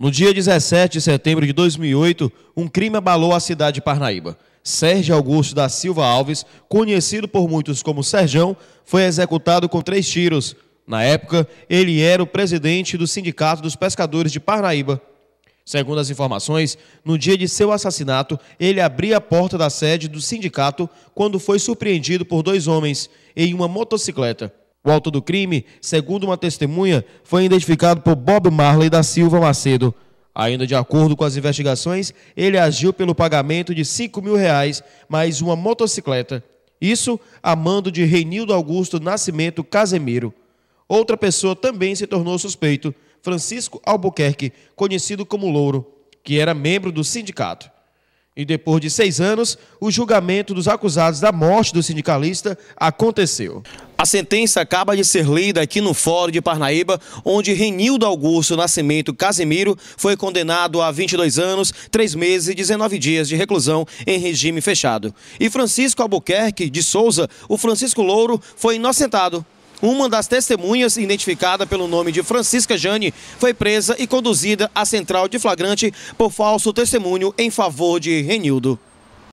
No dia 17 de setembro de 2008, um crime abalou a cidade de Parnaíba. Sérgio Augusto da Silva Alves, conhecido por muitos como Serjão, foi executado com três tiros. Na época, ele era o presidente do Sindicato dos Pescadores de Parnaíba. Segundo as informações, no dia de seu assassinato, ele abria a porta da sede do sindicato quando foi surpreendido por dois homens em uma motocicleta. O autor do crime, segundo uma testemunha, foi identificado por Bob Marley da Silva Macedo. Ainda de acordo com as investigações, ele agiu pelo pagamento de 5 mil reais mais uma motocicleta. Isso a mando de Reinildo Augusto Nascimento Casemiro. Outra pessoa também se tornou suspeito, Francisco Albuquerque, conhecido como Louro, que era membro do sindicato. E depois de seis anos, o julgamento dos acusados da morte do sindicalista aconteceu. A sentença acaba de ser lida aqui no Fórum de Parnaíba, onde Renildo Augusto Nascimento Casimiro foi condenado a 22 anos, 3 meses e 19 dias de reclusão em regime fechado. E Francisco Albuquerque de Souza, o Francisco Louro, foi inocentado. Uma das testemunhas, identificada pelo nome de Francisca Jane, foi presa e conduzida à central de flagrante por falso testemunho em favor de Renildo.